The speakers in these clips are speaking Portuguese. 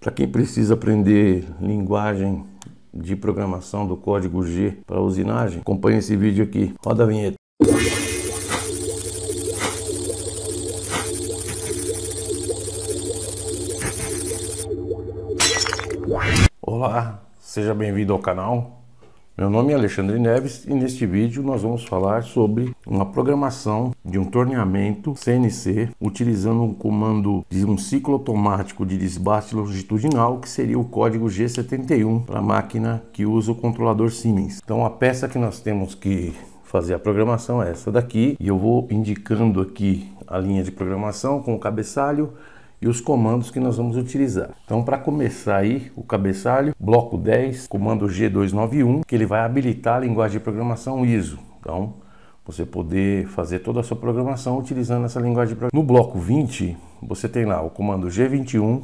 Para quem precisa aprender linguagem de programação do código G para usinagem, acompanhe esse vídeo aqui. Roda a vinheta. Olá, seja bem-vindo ao canal. Meu nome é Alexandre Neves e neste vídeo nós vamos falar sobre uma programação de um torneamento CNC utilizando um comando de um ciclo automático de desbaste longitudinal que seria o código G71 para a máquina que usa o controlador Siemens. Então a peça que nós temos que fazer a programação é essa daqui e eu vou indicando aqui a linha de programação com o cabeçalho e os comandos que nós vamos utilizar. Então, para começar aí o cabeçalho, bloco 10, comando G291, que ele vai habilitar a linguagem de programação ISO. Então, você poder fazer toda a sua programação utilizando essa linguagem de programação. No bloco 20, você tem lá o comando G21,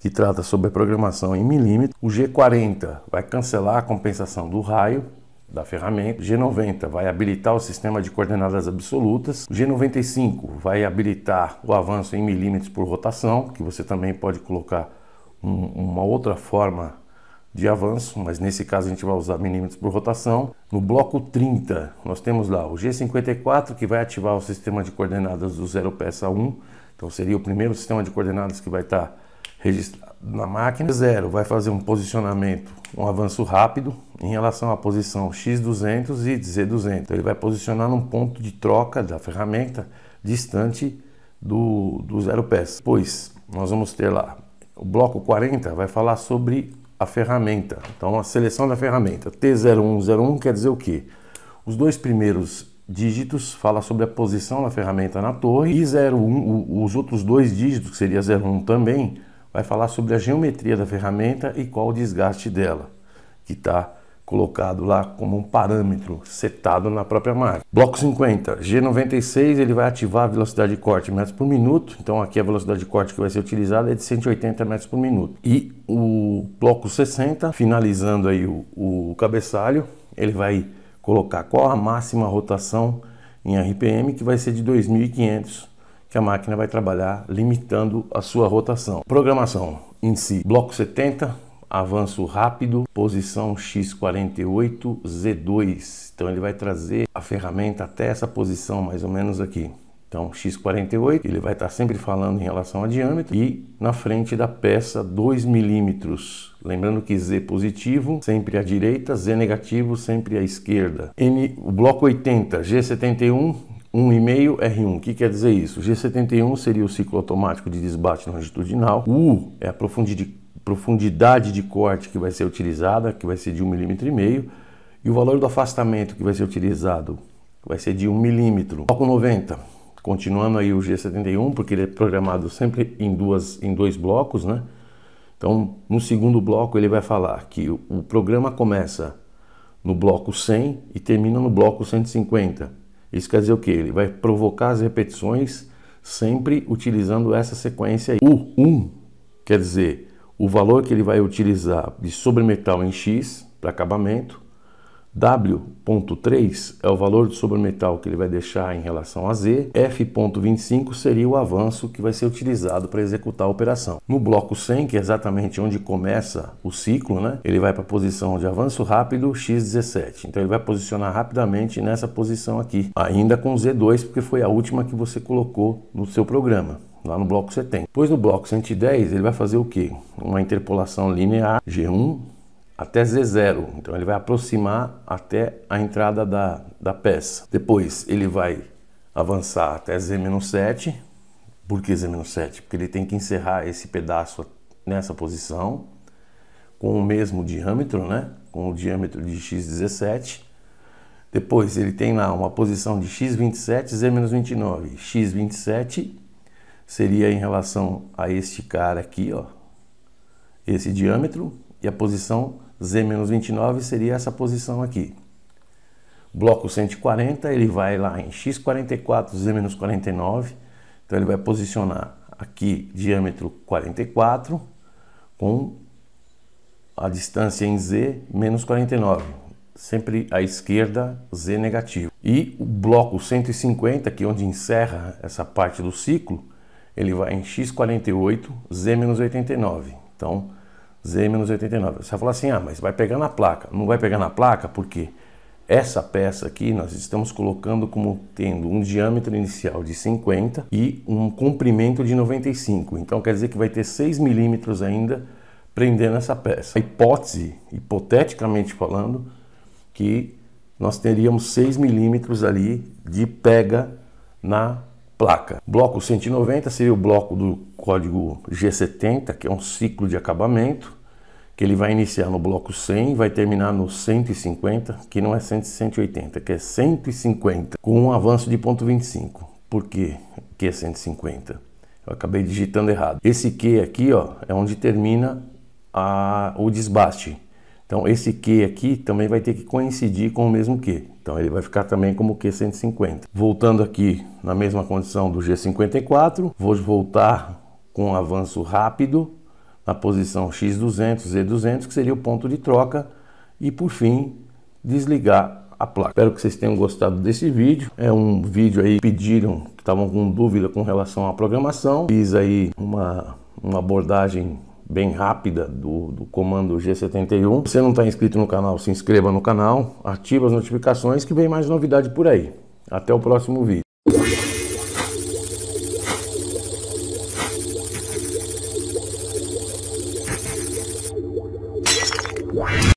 que trata sobre a programação em milímetro. O G40 vai cancelar a compensação do raio, da ferramenta. G90 vai habilitar o sistema de coordenadas absolutas. G95 vai habilitar o avanço em milímetros por rotação, que você também pode colocar um, uma outra forma de avanço, mas nesse caso a gente vai usar milímetros por rotação. No bloco 30, nós temos lá o G54 que vai ativar o sistema de coordenadas do 0 peça 1. Então seria o primeiro sistema de coordenadas que vai estar registrado na máquina. Zero vai fazer um posicionamento, um avanço rápido em relação à posição X200 e Z200. Então, ele vai posicionar num ponto de troca da ferramenta distante do, do zero pés. Pois nós vamos ter lá o bloco 40 vai falar sobre a ferramenta. Então, a seleção da ferramenta T0101 quer dizer o que Os dois primeiros dígitos fala sobre a posição da ferramenta na torre e 01, os outros dois dígitos, que seria 01 também, vai falar sobre a geometria da ferramenta e qual o desgaste dela, que está colocado lá como um parâmetro setado na própria marca. Bloco 50, G96, ele vai ativar a velocidade de corte em metros por minuto, então aqui a velocidade de corte que vai ser utilizada é de 180 metros por minuto. E o bloco 60, finalizando aí o, o cabeçalho, ele vai colocar qual a máxima rotação em RPM, que vai ser de 2500 que a máquina vai trabalhar limitando a sua rotação. Programação em si, bloco 70, avanço rápido, posição X48, Z2. Então ele vai trazer a ferramenta até essa posição mais ou menos aqui. Então, X48, ele vai estar sempre falando em relação a diâmetro e na frente da peça 2 milímetros. Lembrando que Z positivo sempre à direita, Z negativo sempre à esquerda. N, o bloco 80, G71, 1,5 R1. O que quer dizer isso? O G71 seria o ciclo automático de desbate longitudinal. U é a profundidade de corte que vai ser utilizada, que vai ser de 1,5 mm. E o valor do afastamento que vai ser utilizado vai ser de 1 mm. Foco 90. Continuando aí o G71, porque ele é programado sempre em, duas, em dois blocos, né? Então, no segundo bloco, ele vai falar que o programa começa no bloco 100 e termina no bloco 150. Isso quer dizer o que? Ele vai provocar as repetições sempre utilizando essa sequência. Aí. O 1 quer dizer o valor que ele vai utilizar de sobremetal em X para acabamento, W.3 é o valor do sobremetal que ele vai deixar em relação a Z, F.25 seria o avanço que vai ser utilizado para executar a operação. No bloco 100, que é exatamente onde começa o ciclo, né, ele vai para a posição de avanço rápido X17. Então ele vai posicionar rapidamente nessa posição aqui, ainda com Z2, porque foi a última que você colocou no seu programa lá no bloco 70. Pois no bloco 110 ele vai fazer o que? Uma interpolação linear G1 até Z0. Então ele vai aproximar até a entrada da, da peça. Depois ele vai avançar até Z-7. Por que Z-7? Porque ele tem que encerrar esse pedaço nessa posição com o mesmo diâmetro, né? com o diâmetro de x17. Depois ele tem lá uma posição de x27, z-29. x27 seria em relação a este cara aqui, ó, esse diâmetro, e a posição Z-29 seria essa posição aqui. Bloco 140, ele vai lá em X44, Z-49. Então ele vai posicionar aqui diâmetro 44 com a distância em Z menos 49, sempre à esquerda Z negativo. E o bloco 150, que é onde encerra essa parte do ciclo, ele vai em X48, Z menos 89. Então Z-89. Você vai falar assim, ah, mas vai pegar na placa. Não vai pegar na placa porque essa peça aqui nós estamos colocando como tendo um diâmetro inicial de 50 e um comprimento de 95. Então quer dizer que vai ter 6 milímetros ainda prendendo essa peça. A hipótese, hipoteticamente falando, que nós teríamos 6 milímetros ali de pega na placa. Bloco 190 seria o bloco do código G70, que é um ciclo de acabamento, que ele vai iniciar no bloco 100 vai terminar no 150, que não é 180, que é 150, com um avanço de ponto 25. Por quê que é 150? Eu acabei digitando errado. Esse Q aqui ó, é onde termina a, o desbaste. Então esse Q aqui também vai ter que coincidir com o mesmo Q. Então ele vai ficar também como Q150. Voltando aqui na mesma condição do G54, vou voltar com um avanço rápido na posição X200, Z200, que seria o ponto de troca, e por fim desligar a placa. Espero que vocês tenham gostado desse vídeo. É um vídeo aí que pediram, que estavam com dúvida com relação à programação. Fiz aí uma, uma abordagem bem rápida do, do comando G71. Se você não está inscrito no canal, se inscreva no canal, ative as notificações que vem mais novidade por aí. Até o próximo vídeo.